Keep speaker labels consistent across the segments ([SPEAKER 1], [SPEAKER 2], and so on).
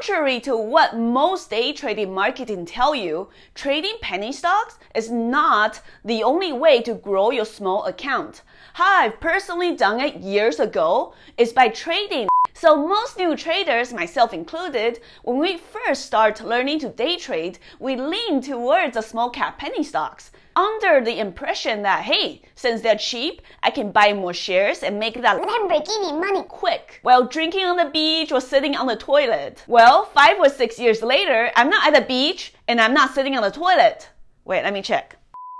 [SPEAKER 1] Contrary to what most day trading marketing tell you, trading penny stocks is not the only way to grow your small account. How I've personally done it years ago is by trading. So most new traders, myself included, when we first start learning to day trade, we lean towards the small cap penny stocks under the impression that, hey, since they're cheap, I can buy more shares and make that Lamborghini money quick while drinking on the beach or sitting on the toilet. Well, five or six years later, I'm not at the beach and I'm not sitting on the toilet. Wait, let me check.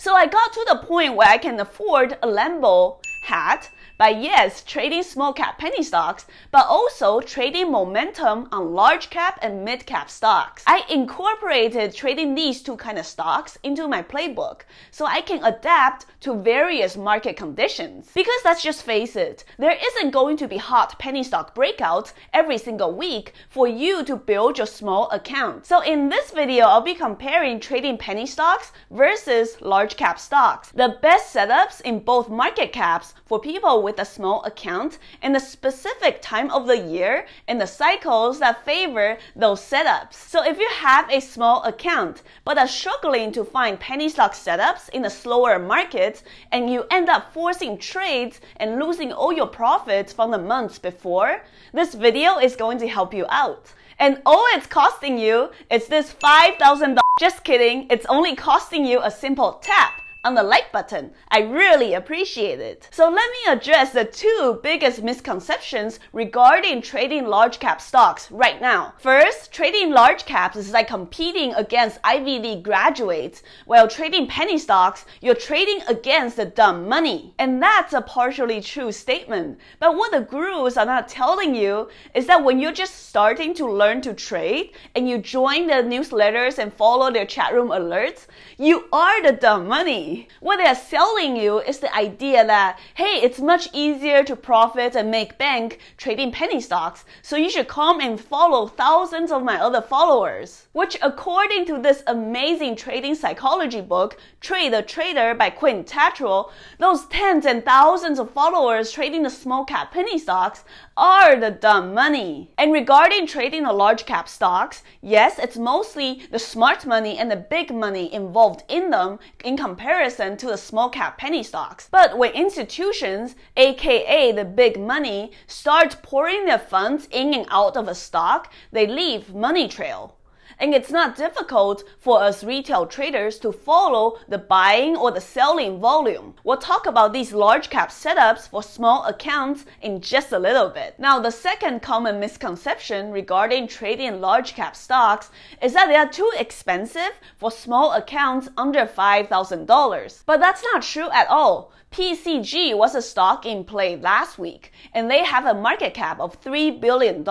[SPEAKER 1] So I got to the point where I can afford a Lambo hat by yes, trading small cap penny stocks, but also trading momentum on large cap and mid cap stocks. I incorporated trading these two kind of stocks into my playbook so I can adapt to various market conditions. Because let's just face it, there isn't going to be hot penny stock breakouts every single week for you to build your small account. So in this video, I'll be comparing trading penny stocks versus large cap stocks. The best setups in both market caps for people with a small account and the specific time of the year and the cycles that favor those setups. So if you have a small account but are struggling to find penny stock setups in a slower market and you end up forcing trades and losing all your profits from the months before, this video is going to help you out. And all it's costing you is this $5,000. Just kidding, it's only costing you a simple tap on the like button. I really appreciate it. So let me address the two biggest misconceptions regarding trading large cap stocks right now. First, trading large caps is like competing against Ivy League graduates, while trading penny stocks, you're trading against the dumb money. And that's a partially true statement. But what the gurus are not telling you is that when you're just starting to learn to trade and you join their newsletters and follow their chat room alerts, you are the dumb money. What they are selling you is the idea that, hey, it's much easier to profit and make bank trading penny stocks, so you should come and follow thousands of my other followers. Which, according to this amazing trading psychology book, Trade the Trader by Quinn Tattrell, those tens and thousands of followers trading the small cap penny stocks are the dumb money. And regarding trading the large cap stocks, yes, it's mostly the smart money and the big money involved in them in comparison comparison to the small cap penny stocks. But when institutions, aka the big money, start pouring their funds in and out of a stock, they leave money trail. And it's not difficult for us retail traders to follow the buying or the selling volume. We'll talk about these large cap setups for small accounts in just a little bit. Now, the second common misconception regarding trading large cap stocks is that they are too expensive for small accounts under $5,000. But that's not true at all. PCG was a stock in play last week, and they have a market cap of $3 billion,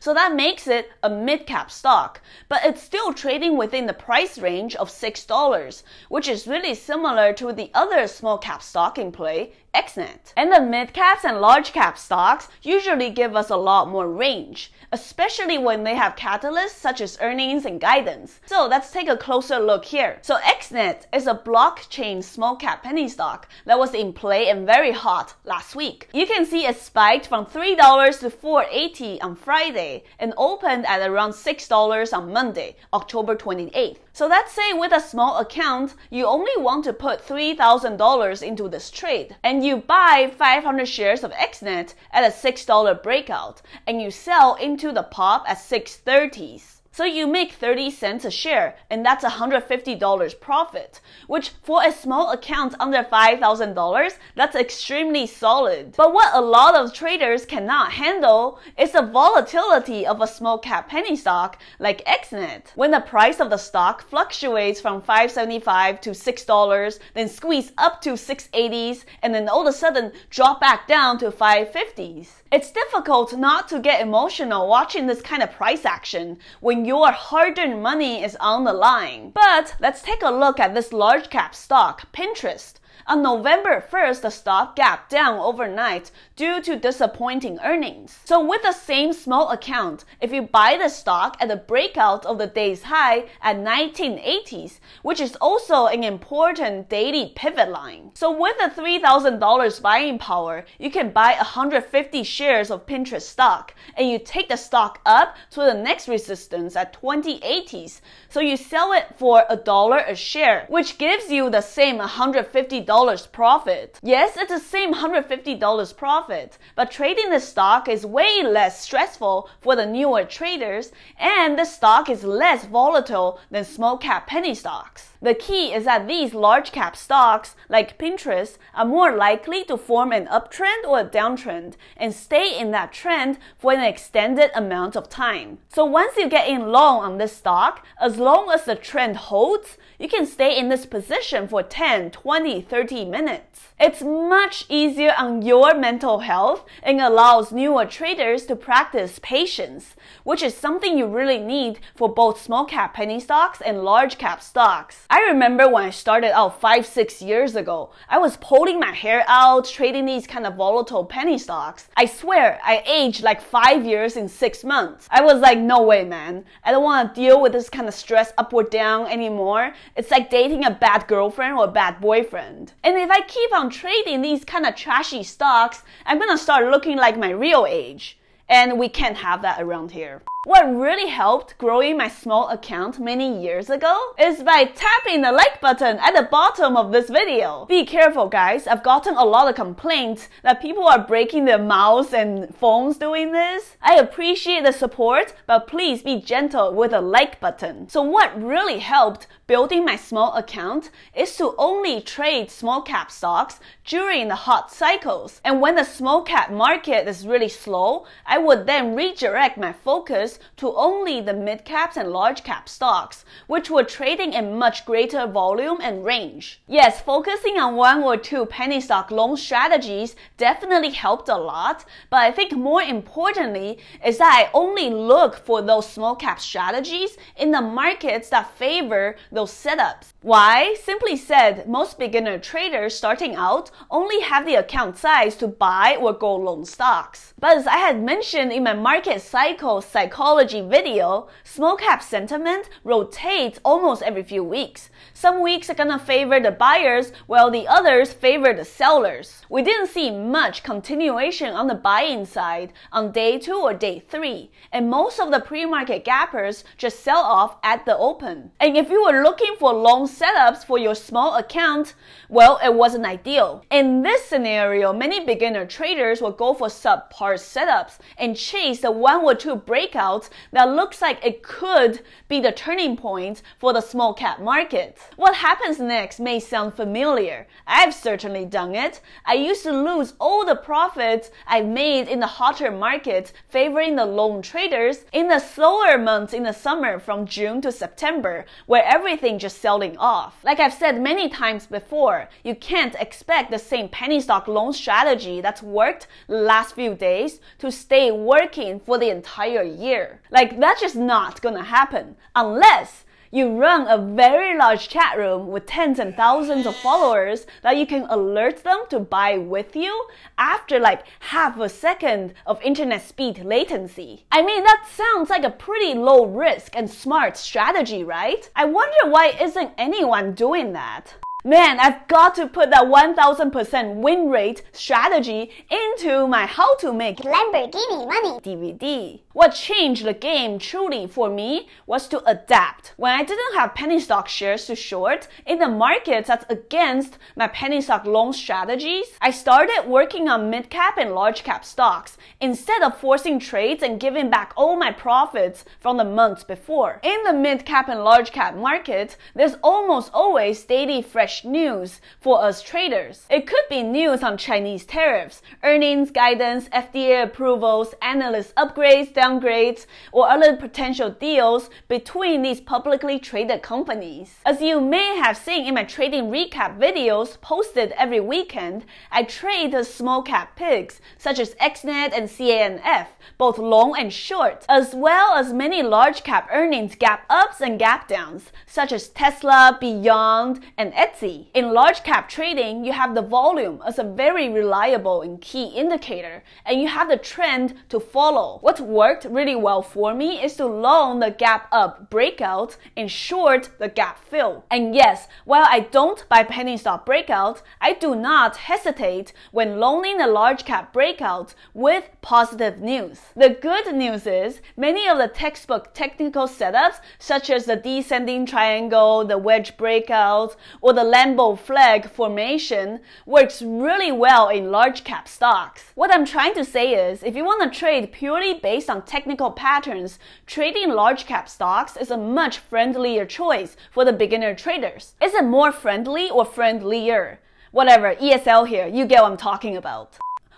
[SPEAKER 1] so that makes it a mid cap stock but it's still trading within the price range of $6, which is really similar to the other small cap stock in play excellent. And the mid caps and large cap stocks usually give us a lot more range, especially when they have catalysts such as earnings and guidance. So let's take a closer look here. So XNet is a blockchain small cap penny stock that was in play and very hot last week. You can see it spiked from $3 to $4.80 on Friday and opened at around $6 on Monday, October 28th. So let's say with a small account, you only want to put $3,000 into this trade and you buy 500 shares of XNet at a $6 breakout and you sell into the pop at 630s. So you make 30 cents a share, and that's $150 profit, which for a small account under $5,000, that's extremely solid. But what a lot of traders cannot handle is the volatility of a small cap penny stock like XNet. When the price of the stock fluctuates from $5.75 to $6, then squeeze up to 680s, and then all of a sudden drop back down to 550s. It's difficult not to get emotional watching this kind of price action when your hard earned money is on the line. But let's take a look at this large cap stock, Pinterest. On November 1st, the stock gapped down overnight due to disappointing earnings. So with the same small account, if you buy the stock at the breakout of the day's high at 1980s, which is also an important daily pivot line. So with the $3,000 buying power, you can buy 150 shares of Pinterest stock and you take the stock up to the next resistance at 2080s. So you sell it for a dollar a share, which gives you the same $150 $150 profit. Yes, it's the same $150 profit, but trading the stock is way less stressful for the newer traders, and the stock is less volatile than small cap penny stocks. The key is that these large cap stocks, like Pinterest, are more likely to form an uptrend or a downtrend and stay in that trend for an extended amount of time. So once you get in long on this stock, as long as the trend holds, you can stay in this position for 10, 20, 30 minutes. It's much easier on your mental health and allows newer traders to practice patience, which is something you really need for both small cap penny stocks and large cap stocks. I remember when I started out five, six years ago, I was pulling my hair out, trading these kind of volatile penny stocks. I swear, I aged like five years in six months. I was like, no way, man. I don't want to deal with this kind of stress up or down anymore. It's like dating a bad girlfriend or a bad boyfriend. And if I keep on trading these kind of trashy stocks, I'm gonna start looking like my real age. And we can't have that around here. What really helped growing my small account many years ago is by tapping the like button at the bottom of this video. Be careful guys, I've gotten a lot of complaints that people are breaking their mouths and phones doing this. I appreciate the support, but please be gentle with the like button. So what really helped building my small account is to only trade small cap stocks during the hot cycles. And when the small cap market is really slow, I would then redirect my focus to only the mid caps and large cap stocks, which were trading in much greater volume and range. Yes, focusing on one or two penny stock long strategies definitely helped a lot, but I think more importantly is that I only look for those small cap strategies in the markets that favor those setups. Why? Simply said, most beginner traders starting out only have the account size to buy or go long stocks. But as I had mentioned in my market cycle psychology, video, small cap sentiment rotates almost every few weeks. Some weeks are gonna favor the buyers while the others favor the sellers. We didn't see much continuation on the buying side on day 2 or day 3, and most of the pre-market gappers just sell off at the open. And if you were looking for long setups for your small account, well, it wasn't ideal. In this scenario, many beginner traders will go for subpar setups and chase the one or two breakouts that looks like it could be the turning point for the small cap market. What happens next may sound familiar. I've certainly done it. I used to lose all the profits I've made in the hotter market favoring the lone traders in the slower months in the summer from June to September where everything just selling off. Like I've said many times before, you can't expect the same penny stock loan strategy that's worked the last few days to stay working for the entire year. Like, that's just not gonna happen unless you run a very large chat room with tens and thousands of followers that you can alert them to buy with you after like half a second of internet speed latency. I mean, that sounds like a pretty low risk and smart strategy, right? I wonder why isn't anyone doing that? Man, I've got to put that 1000% win rate strategy into my How to Make Lamborghini Money DVD. What changed the game truly for me was to adapt. When I didn't have penny stock shares to short in the market that's against my penny stock long strategies, I started working on mid cap and large cap stocks instead of forcing trades and giving back all my profits from the months before. In the mid cap and large cap market, there's almost always daily fresh fresh news for us traders. It could be news on Chinese tariffs, earnings guidance, FDA approvals, analyst upgrades, downgrades, or other potential deals between these publicly traded companies. As you may have seen in my trading recap videos posted every weekend, I trade the small cap picks such as XNet and CANF, both long and short, as well as many large cap earnings gap ups and gap downs such as Tesla, Beyond, and Etsy. In large cap trading, you have the volume as a very reliable and key indicator, and you have the trend to follow. What worked really well for me is to long the gap up breakout and short the gap fill. And yes, while I don't buy penny stock breakout, I do not hesitate when loaning the large cap breakout with positive news. The good news is many of the textbook technical setups, such as the descending triangle, the wedge breakout, or the Lambo flag formation works really well in large cap stocks. What I'm trying to say is, if you want to trade purely based on technical patterns, trading large cap stocks is a much friendlier choice for the beginner traders. Is it more friendly or friendlier? Whatever, ESL here, you get what I'm talking about.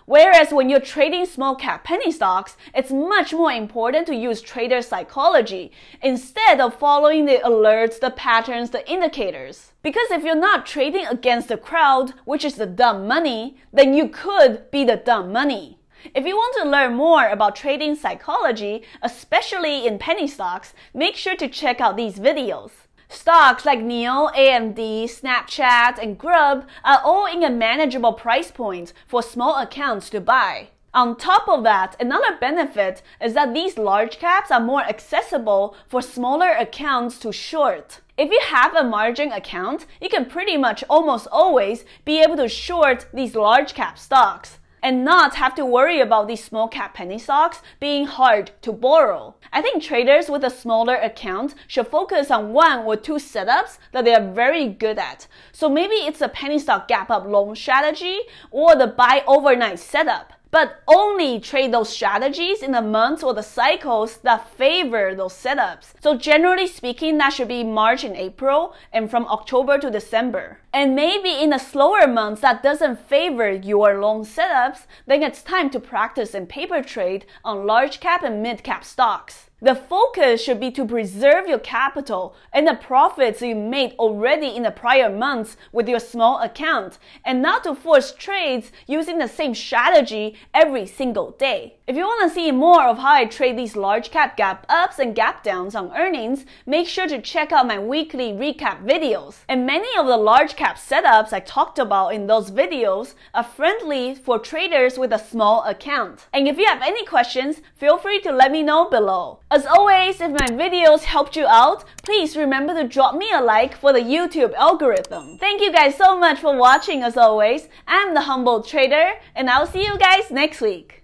[SPEAKER 1] Whereas when you're trading small cap penny stocks, it's much more important to use trader psychology instead of following the alerts, the patterns, the indicators. Because if you're not trading against the crowd, which is the dumb money, then you could be the dumb money. If you want to learn more about trading psychology, especially in penny stocks, make sure to check out these videos. Stocks like Neo, AMD, Snapchat, and Grub are all in a manageable price point for small accounts to buy. On top of that, another benefit is that these large caps are more accessible for smaller accounts to short. If you have a margin account, you can pretty much almost always be able to short these large cap stocks and not have to worry about these small cap penny stocks being hard to borrow. I think traders with a smaller account should focus on one or two setups that they are very good at. So maybe it's a penny stock gap up long strategy or the buy overnight setup but only trade those strategies in the months or the cycles that favor those setups. So generally speaking, that should be March and April and from October to December. And maybe in the slower months that doesn't favor your long setups, then it's time to practice and paper trade on large cap and mid cap stocks. The focus should be to preserve your capital and the profits you made already in the prior months with your small account and not to force trades using the same strategy every single day. If you want to see more of how I trade these large cap gap ups and gap downs on earnings, make sure to check out my weekly recap videos. And many of the large cap setups I talked about in those videos are friendly for traders with a small account. And if you have any questions, feel free to let me know below. As always, if my videos helped you out, please remember to drop me a like for the YouTube algorithm. Thank you guys so much for watching as always. I'm the Humble Trader and I'll see you guys next week.